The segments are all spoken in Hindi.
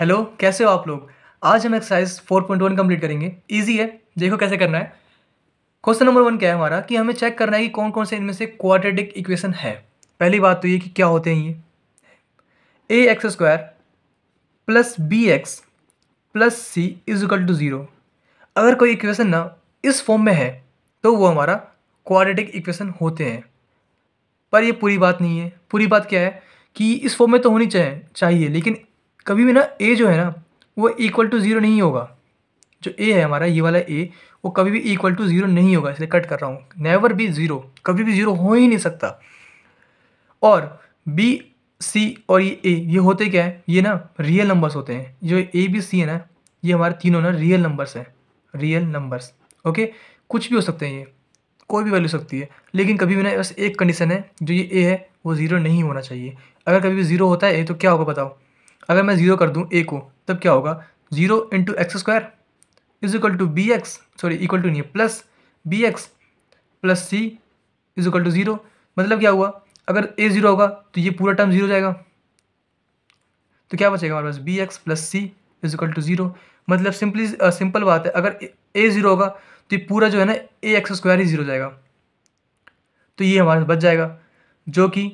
हेलो कैसे हो आप लोग आज हम एक्सरसाइज 4.1 कंप्लीट करेंगे इजी है देखो कैसे करना है क्वेश्चन नंबर वन क्या है हमारा कि हमें चेक करना है कि कौन कौन से इनमें से क्वाड्रेटिक इक्वेशन है पहली बात तो ये कि क्या होते हैं ये A x square plus B x plus C is equal to zero अगर कोई इक्वेशन ना इस फॉर्म में है तो वो हमारा क्वाड्रेटिक इक्वेशन होते हैं पर ये पूरी बात नहीं है पूरी बात क्या है कि इस फॉर्म में तो होनी चाहिए चाहिए लेकिन कभी भी ना ए जो है ना वो इक्वल टू ज़ीरो नहीं होगा जो ए है हमारा ये वाला ए वो कभी भी इक्वल टू ज़ीरो नहीं होगा इसलिए कट कर रहा हूँ नेवर बी ज़ीरो कभी भी ज़ीरो हो ही नहीं सकता और बी सी और ये ए ये होते क्या है ये ना रियल नंबर्स होते हैं जो ए बी सी है ना ये हमारे तीनों ना रियल नंबर्स हैं रियल नंबर्स ओके कुछ भी हो सकते हैं ये कोई भी वैल्यू सकती है लेकिन कभी भी ना बस एक कंडीशन है जो ये ए है वो ज़ीरो नहीं होना चाहिए अगर कभी भी ज़ीरो होता है ए तो क्या होगा बताओ अगर मैं ज़ीरो कर दूँ ए को तब क्या होगा zero into X square is equal to B X sorry equal to नहीं plus B x plus C is equal to zero मतलब क्या हुआ अगर ए ज़ीरो होगा तो ये पूरा टर्म ज़ीरो जाएगा तो क्या बचेगा हमारे पास B x plus C is equal to zero मतलब सिंपली सिंपल बात है अगर ए ज़ीरो होगा तो ये पूरा जो है ना ए एक्स स्क्वायर ही ज़ीरो जाएगा तो ये हमारे बच जाएगा जो कि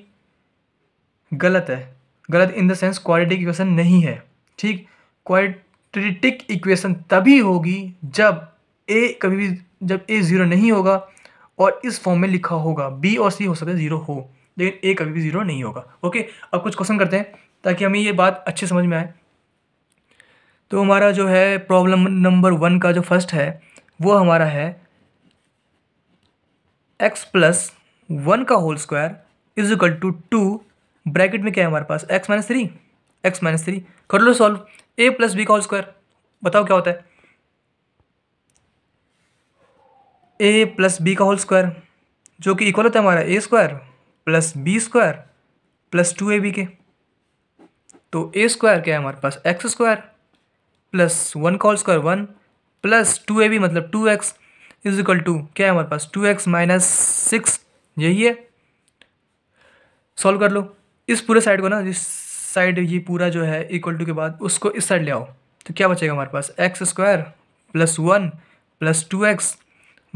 गलत है गलत in the sense quality equation नहीं है ठीक क्वाड्रेटिक इक्वेशन तभी होगी जब ए कभी भी जब ए ज़ीरो नहीं होगा और इस फॉर्म में लिखा होगा बी और सी हो सकता है ज़ीरो हो लेकिन ए कभी भी ज़ीरो नहीं होगा ओके अब कुछ क्वेश्चन करते हैं ताकि हमें ये बात अच्छे समझ में आए तो हमारा जो है प्रॉब्लम नंबर वन का जो फर्स्ट है वो हमारा है एक्स प्लस वन का whole square is equal to two bracket में क्या है हमारे पास X minus three X minus three कर लो सॉल्व ए प्लस बी का होल स्क्वायर बताओ क्या होता है ए प्लस बी का होल स्क्वायर जो कि इक्वल होता है हमारा A square plus B square plus two A B के तो ए स्क्वायर क्या है हमारे पास एक्स स्क्वायर प्लस वन का whole square one plus two A B मतलब two X is equal to क्या है हमारे पास टू एक्स माइनस सिक्स यही है सॉल्व कर लो इस पूरे साइड को ना जिस साइड ये पूरा जो है इक्वल टू के बाद उसको इस साइड ले आओ तो क्या बचेगा हमारे पास X square plus one plus two x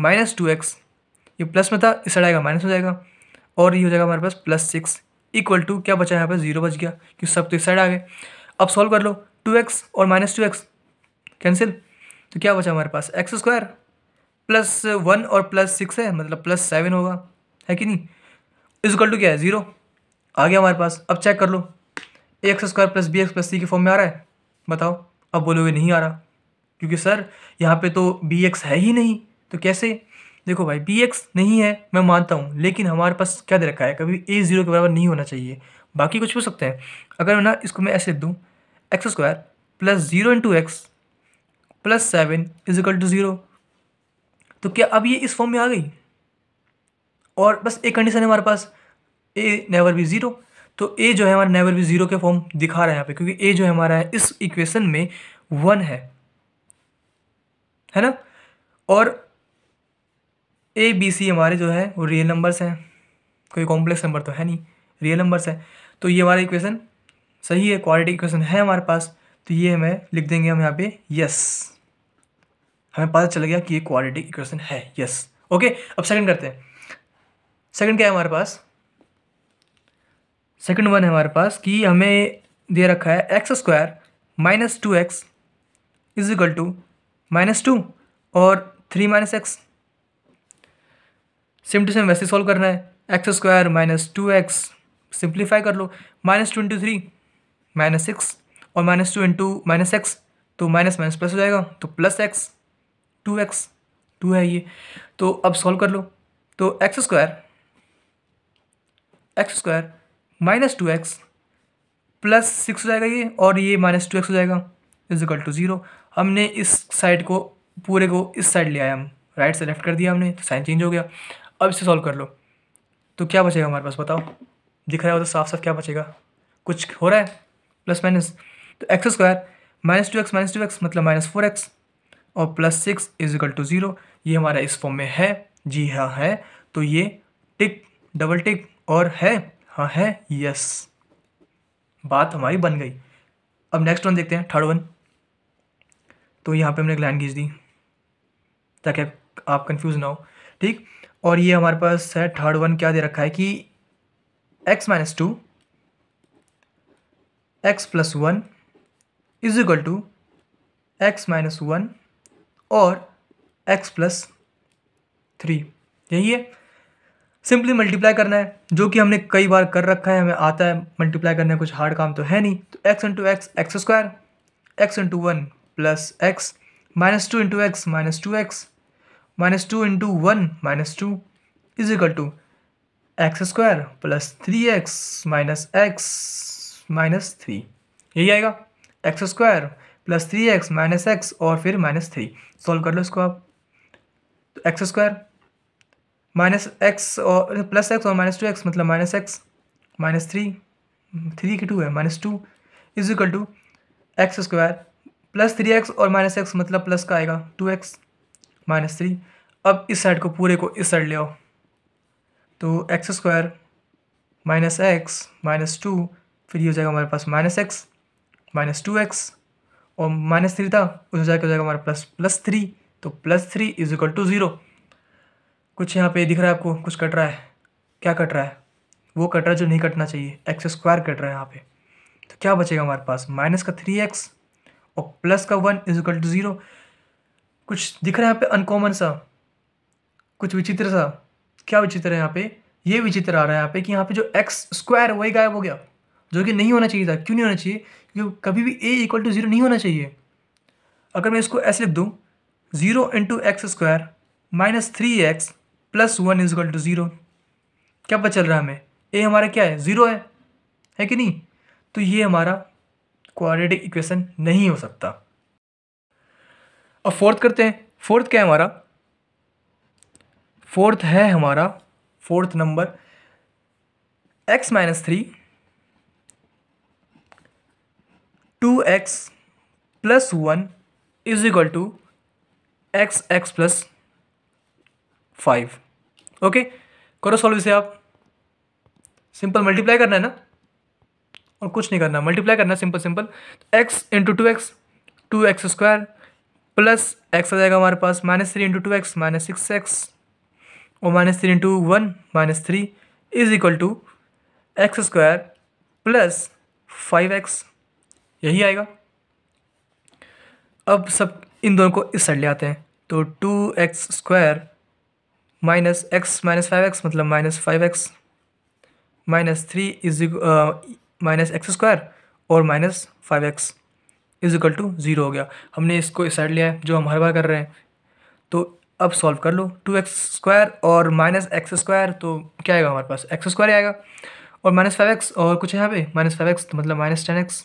minus two X ये प्लस में था इस साइड आएगा माइनस हो जाएगा और ये हो जाएगा हमारे पास प्लस सिक्स इक्वल टू क्या बचा यहाँ पर जीरो बच गया क्योंकि सब तो इस साइड आ गए अब सॉल्व कर लो टू एक्स और माइनस टू एक्स कैंसिल तो क्या बचा हमारे पास एक्स स्क्वायर प्लस वन और प्लस सिक्स है मतलब प्लस सेवन होगा है कि नहीं इज इक्वल टू क्या है ज़ीरो आ गया हमारे पास अब चेक कर लो A x square plus B x plus सी के फॉर्म में आ रहा है बताओ अब बोलोगे नहीं आ रहा क्योंकि सर यहाँ पे तो बी एक्स है ही नहीं तो कैसे देखो भाई बी एक्स नहीं है मैं मानता हूँ लेकिन हमारे पास क्या दे रखा है कभी ए ज़ीरो के बराबर नहीं होना चाहिए बाकी कुछ हो सकते हैं अगर ना इसको मैं ऐसे लिख दूँ X square plus zero into X plus seven is equal to zero तो क्या अब ये इस फॉर्म में आ गई और बस एक कंडीशन है हमारे पास ए नेवर बी ज़ीरो तो ए जो है हमारा नेवर बी ज़ीरो के फॉर्म दिखा रहा है यहाँ पे क्योंकि ए जो है हमारा है इस इक्वेशन में वन है है ना और ए बी सी हमारे जो है वो रियल नंबर्स हैं कोई कॉम्प्लेक्स नंबर तो है नहीं रियल नंबर्स है तो ये हमारा इक्वेशन सही है क्वालिटी इक्वेशन है हमारे पास तो ये हमें लिख देंगे हम यहाँ पे यस हमें पता चल गया कि ये क्वालिटी इक्वेशन है यस ओके अब सेकंड करते हैं सेकंड क्या है हमारे पास सेकंड वन है हमारे पास कि हमें दे रखा है X square minus two X is equal to minus two और three minus X same to same वैसे सॉल्व करना है X square minus two X simplify कर लो minus two into three minus six और minus two into minus X तो माइनस माइनस प्लस हो जाएगा तो plus X two X two है ये तो अब सॉल्व कर लो तो x square X square minus two X plus six हो जाएगा ये और ये माइनस टू एक्स हो जाएगा इजिकल टू ज़ीरो हमने इस साइड को पूरे को इस साइड ले आया हम राइट से लेफ्ट कर दिया हमने तो साइन चेंज हो गया अब इसे सॉल्व कर लो तो क्या बचेगा हमारे पास बताओ दिख रहा है तो साफ साफ क्या बचेगा कुछ हो रहा है प्लस माइनस तो x square minus two x minus two X मतलब माइनस फोर एक्स और plus six is equal to zero ये हमारा इस फॉर्म में है जी हाँ है तो ये टिक डबल टिक और है हाँ है यस बात हमारी बन गई अब नेक्स्ट वन देखते हैं थर्ड वन तो यहाँ पे हमने एक लाइन खींच दी ताकि आप कंफ्यूज ना हो ठीक और ये हमारे पास है थर्ड वन क्या दे रखा है कि X minus two X plus one is equal to x minus one और एक्स प्लस थ्री यही है सिंपली मल्टीप्लाई करना है जो कि हमने कई बार कर रखा है हमें आता है मल्टीप्लाई करना है कुछ हार्ड काम तो है नहीं तो X into X X square X into one plus X minus two into X minus two x minus two into one minus two is equal to x square plus three X minus X minus three यही आएगा X square plus three X minus x और फिर माइनस थ्री सॉल्व कर लो इसको आप तो एक्स स्क्वायर माइनस एक्स और प्लस एक्स और माइनस टू एक्स मतलब minus X minus three three की टू है minus two is equal to x square plus three X और माइनस एक्स मतलब प्लस का आएगा टू एक्स माइनस थ्री अब इस साइड को पूरे को इस साइड ले आओ तो x square minus X minus two फिर ये हो जाएगा हमारे पास minus X minus two X और माइनस थ्री था उसमें जाकर हो जाएगा हमारा प्लस प्लस थ्री तो plus three is equal to zero कुछ यहाँ पे दिख रहा है आपको कुछ कट रहा है क्या कट रहा है वो कट रहा है जो नहीं कटना चाहिए एक्स स्क्वायर कट रहा है यहाँ पे तो क्या बचेगा हमारे पास माइनस का थ्री एक्स और प्लस का one is equal to zero कुछ दिख रहा है यहाँ पे अनकॉमन सा कुछ विचित्र सा क्या विचित्र है यहाँ पे ये विचित्र आ रहा है यहाँ पे कि यहाँ पे जो एक्स स्क्वायर वही गायब हो गया जो कि नहीं होना चाहिए था क्यों नहीं होना चाहिए क्योंकि कभी भी ए इक्वल टू ज़ीरो नहीं होना चाहिए अगर मैं इसको ऐसे लिख दूँ zero into X square minus three x plus one is equal to zero क्या पता चल रहा है हमें ए हमारा क्या है ज़ीरो है है कि नहीं तो ये हमारा क्वाड्रेटिक इक्वेशन नहीं हो सकता अब फोर्थ करते हैं फोर्थ क्या है हमारा फोर्थ है हमारा fourth number X minus three two X plus one is equal to X X plus five okay करो सॉल्व इसे आप सिंपल मल्टीप्लाई करना है ना और कुछ नहीं करना मल्टीप्लाई करना simple simple X into two X two x square plus X आ जाएगा हमारे पास minus three into two x minus six X और minus three into one minus three is equal to x square plus five X यही आएगा अब सब इन दोनों को इस साइड ले आते हैं तो two x square minus X minus five X मतलब minus five X minus three is minus x square और minus five X is equal to zero हो गया हमने इसको इस साइड लिया है जो हम हर बार कर रहे हैं तो अब सॉल्व कर लो टू एक्स स्क्वायर और माइनस एक्स स्क्वायर तो क्या आएगा हमारे पास एक्स स्क्वायर आएगा और माइनस फाइव एक्स और कुछ है यहाँ पे माइनस फाइव एक्स तो मतलब minus ten X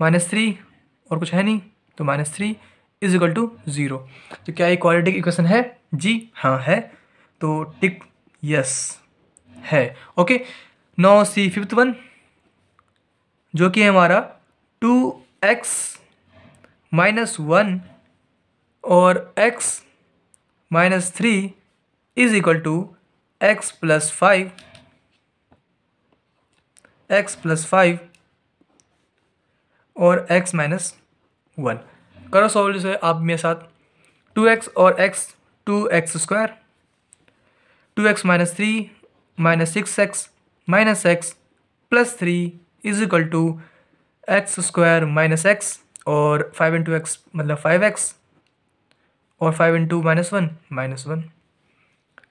minus three और कुछ है नहीं तो minus three is equal to zero तो क्या ये क्वालिटिक इक्वेशन है जी हाँ है तो टिक यस है okay now see fifth one जो कि हमारा टू एक्स माइनस वन और X minus three is equal to X plus five X plus five और एक्स माइनस वन करो सॉल्व जो है आप मेरे साथ टू एक्स और X two x square two x minus three minus six x minus x plus three is equal to x square minus x और फाइव इंटू एक्स मतलब फाइव एक्स और five into minus one minus one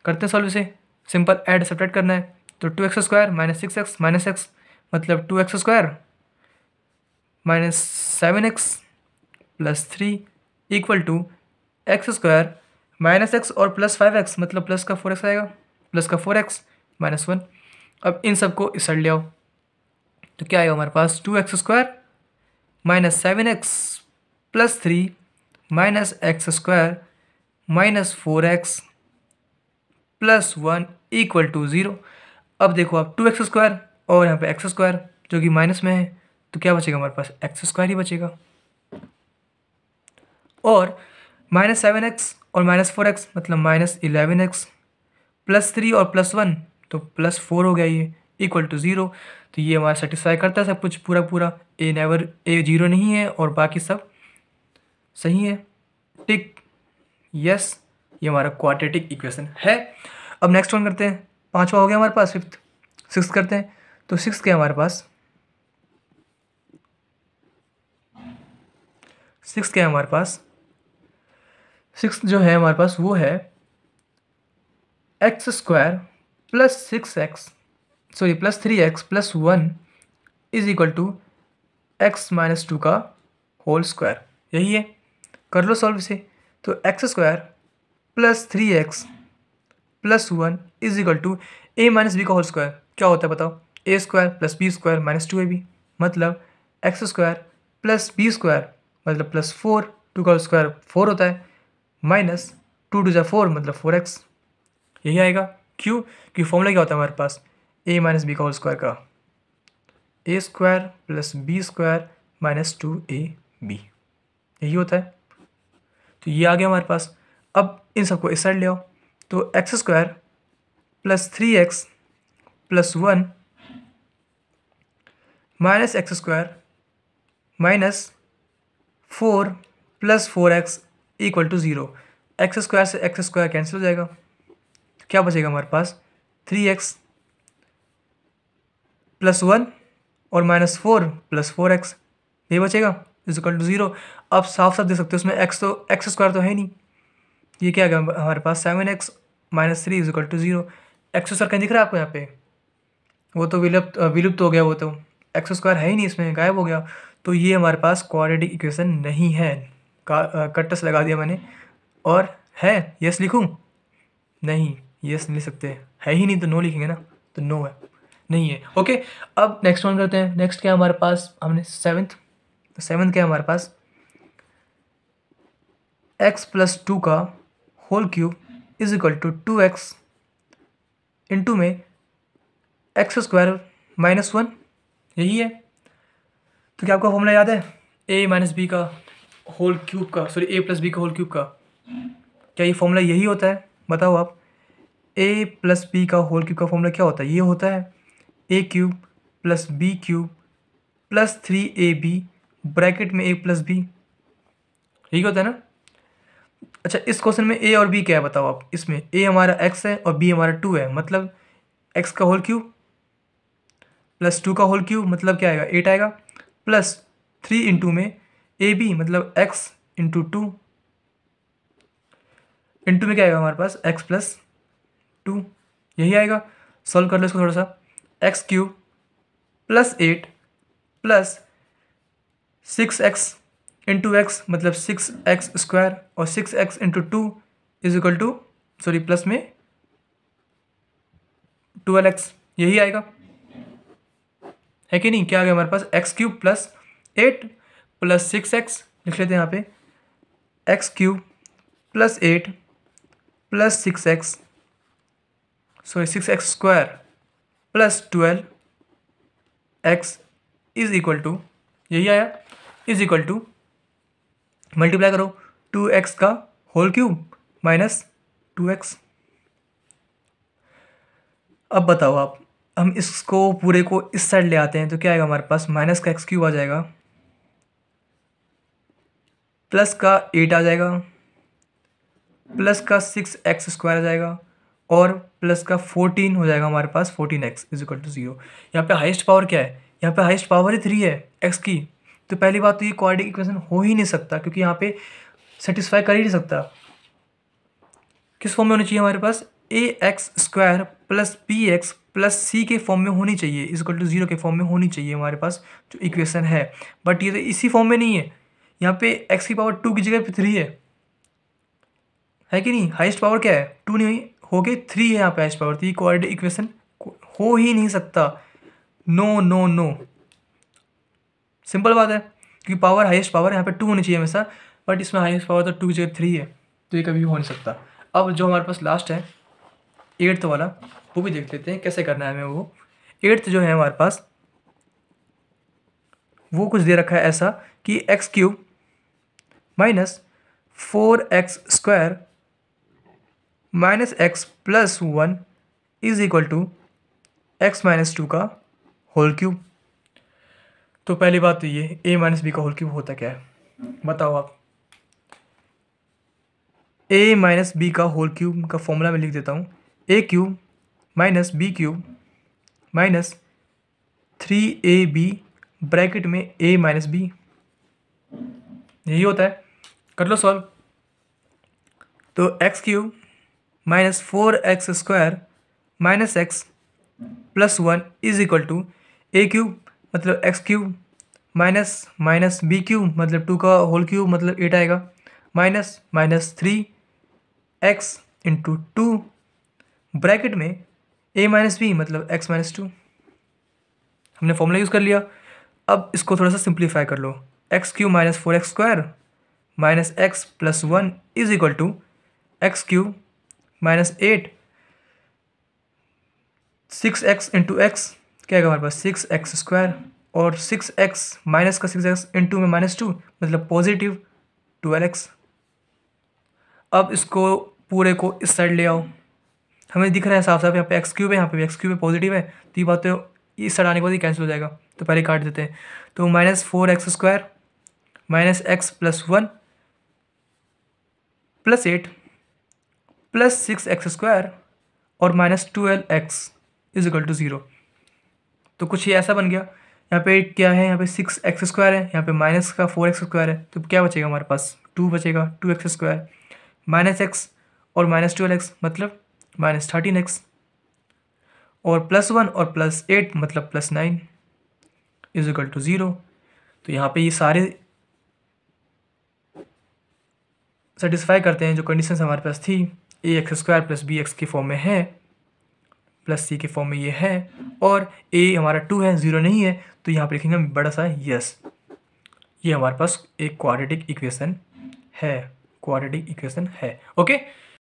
करते हैं सॉल्व इसे सिंपल ऐड सेपरेट करना है तो two x square minus six x minus X मतलब two x square minus seven X plus three equal to x square minus x और प्लस फाइव एक्स मतलब प्लस का फोर एक्स आएगा प्लस का फोर एक्स माइनस वन अब इन सबको साइड ले आओ तो क्या आएगा हमारे पास two x square minus seven X plus three minus x square minus four X plus one equal to zero अब देखो आप टू एक्स स्क्वायर और यहाँ पे एक्स स्क्वायर जो कि माइनस में है तो क्या बचेगा हमारे पास एक्स स्क्वायर ही बचेगा और माइनस सेवन एक्स और माइनस फोर एक्स मतलब minus eleven X plus three और प्लस वन तो प्लस फोर हो गया ये इक्वल टू ज़ीरो तो ये हमारा सेटिस्फाई करता है सब कुछ पूरा पूरा ए नेवर ए जीरो नहीं है और बाकी सब सही है टिक यस ये हमारा क्वाड्रेटिक इक्वेशन है अब नेक्स्ट वन करते हैं पांचवा हो गया हमारे पास फिफ्थ सिक्स करते हैं तो सिक्स के हमारे पास सिक्स क्या है हमारे पास सिक्स जो है हमारे पास वो है X square plus six x sorry plus three x plus one is equal to x minus two का होल स्क्वायर यही है कर लो सॉल्व इसे तो x square plus three x plus one is equal to A minus B का होल स्क्वायर क्या होता है बताओ A square plus B square minus two A B मतलब X square plus B square मतलब प्लस फोर टू का स्क्वायर फोर होता है माइनस टू टू जै फोर मतलब फोर एक्स यही आएगा क्यों क्योंकि फॉर्मूला क्या होता है हमारे पास ए माइनस बी का होल स्क्वायर का a square plus B square minus two A b यही होता है तो ये आ गया हमारे पास अब इन सबको इस साइड ले आओ तो x square plus three x plus one minus x square minus four plus four x equal to zero x square से एक्स स्क्वायर कैंसिल हो जाएगा तो क्या बचेगा हमारे पास थ्री एक्स प्लस वन और minus four plus four x ये बचेगा इजिकल टू ज़ीरो आप साफ साफ देख सकते हो उसमें एक्स तो एक्स स्क्वायर तो है नहीं ये क्या गया हमारे पास seven x minus three equal to zero x square कहीं दिख रहा है आपको यहाँ पे वो तो विलुप्त विलुप्त हो गया वो तो एक्स स्क्वायर है ही नहीं इसमें गायब हो गया तो ये हमारे पास क्वाड्रेटिक इक्वेशन नहीं है कट्टस लगा दिया मैंने और है यस लिखूँ नहीं यस लिख सकते हैं है ही नहीं तो नो लिखेंगे ना तो नो है नहीं है ओके अब नेक्स्ट वन करते हैं नेक्स्ट क्या हमारे पास हमने सेवन्थ तो सेवन्थ क्या हमारे पास एक्स प्लस टू का whole cube is equal to two x into में एक्स स्क्वायर माइनस वन यही है तो क्या आपको फॉर्मूला याद है ए माइनस बी का होल क्यूब का सॉरी ए प्लस बी का होल क्यूब का क्या ये फॉर्मूला यही होता है बताओ आप ए प्लस बी का होल क्यूब का फॉर्मूला क्या होता है ये होता है a cube plus B cube plus three a b bracket में ए प्लस बी ठीक होता है ना अच्छा इस क्वेश्चन में ए और बी क्या है बताओ आप इसमें ए हमारा एक्स है और बी हमारा टू है मतलब एक्स का होल क्यूब प्लस टू का होल क्यूब मतलब क्या आएगा एट आएगा प्लस थ्री इंटू में ए बी मतलब एक्स इंटू टू इंटू में क्या आएगा हमारे पास एक्स प्लस टू यही आएगा सॉल्व कर लो इसको थोड़ा सा x cube plus eight plus six x into x मतलब सिक्स एक्स स्क्वायर और six x into two is equal to sorry plus में ट्वेल्व एक्स यही आएगा है कि नहीं क्या आ गया हमारे पास x cube plus eight plus six x लिख लेते हैं यहाँ पे x cube plus eight plus six x sorry six x square plus twelve x is equal to यही आया इज़ इक्वल टू मल्टीप्लाई करो टू एक्स का whole cube minus two x अब बताओ आप हम इसको पूरे को इस साइड ले आते हैं तो क्या आएगा हमारे पास माइनस का एक्स क्यूब आ जाएगा प्लस का एट आ जाएगा प्लस का सिक्स एक्स स्क्वायर आ जाएगा और प्लस का फोर्टीन हो जाएगा हमारे पास fourteen x is equal to zero यहाँ पे हाइस्ट पावर क्या है यहाँ पे हाइस्ट पावर ही थ्री है एक्स की तो पहली बात तो ये क्वाड्रिक इक्वेशन हो ही नहीं सकता क्योंकि यहाँ पे सेटिस्फाई कर ही नहीं सकता किस फॉर्म में होना चाहिए हमारे पास a x square plus B x plus सी के फॉर्म में होनी चाहिए इज इक्वल टू जीरो के फॉर्म में होनी चाहिए हमारे पास जो इक्वेशन है बट ये तो इसी फॉर्म में नहीं है यहाँ पे एक्स की पावर टू की जगह पे थ्री है है कि नहीं हाइस्ट पावर क्या है टू नहीं हो गई थ्री है यहाँ पे highest power three coordinate equation हो ही नहीं सकता नो नो नो सिंपल बात है क्योंकि पावर हाइस्ट पावर यहाँ पे टू होनी चाहिए हमेशा बट इसमें हाइस्ट पावर तो टू की जगह थ्री है तो ये कभी हो नहीं सकता अब जो हमारे पास लास्ट है एट्थ वाला वो भी देख लेते हैं कैसे करना है हमें वो एट्थ जो है हमारे पास वो कुछ दे रखा है ऐसा कि x cube minus four x square minus x plus one is equal to x minus two का होल क्यूब तो पहली बात तो ये ए माइनस बी का होल क्यूब होता क्या है बताओ आप ए माइनस बी का होल क्यूब का फॉर्मूला मैं लिख देता हूँ a cube minus b cube minus three a b bracket में ए माइनस बी यही होता है कर लो सॉल्व तो x cube minus four x square minus x plus one is equal to a cube मतलब x cube minus minus b cube मतलब टू का होल क्यूब मतलब एट आएगा minus minus three x into two bracket में ए माइनस बी मतलब एक्स माइनस टू हमने फॉर्मूला यूज़ कर लिया अब इसको थोड़ा सा सिंप्लीफाई कर लो x cube minus four x square minus x plus one is equal to x cube minus eight six x into x क्या है हमारे पास सिक्स एक्स स्क्वायर और सिक्स एक्स माइनस का सिक्स एक्स इंटू में माइनस टू मतलब पॉजिटिव ट्वेल्व एक्स अब इसको पूरे को इस साइड ले आओ हमें दिख रहा है साफ साफ यहाँ पे एक्स क्यूब है यहाँ पे भी एक्स क्यूब है पॉजिटिव है तो ये बात तो इस साइड आने के बाद ही कैंसिल हो जाएगा तो पहले काट देते हैं तो minus four x square minus x plus one plus eight plus six x square और minus twelve x is equal to zero तो कुछ ये ऐसा बन गया यहाँ पे क्या है यहाँ पे सिक्स एक्स स्क्वायर है यहाँ पे माइनस का फोर एक्स स्क्वायर है तो क्या बचेगा हमारे पास टू बचेगा two x square minus x और माइनस ट्वेल्व एक्स मतलब माइनस थर्टीन एक्स और प्लस वन और प्लस एट मतलब plus nine is equal to zero तो यहाँ पे ये सारे सेटिस्फाई करते हैं जो कंडीशन हमारे पास थी a x square plus B x के फॉर्म में है प्लस सी के फॉर्म में ये है और ए हमारा टू है ज़ीरो नहीं है तो यहाँ पर लिखेंगे हम बड़ा सा यस ये हमारे पास एक क्वाड्रेटिक इक्वेशन है क्वाड्रेटिक इक्वेशन है ओके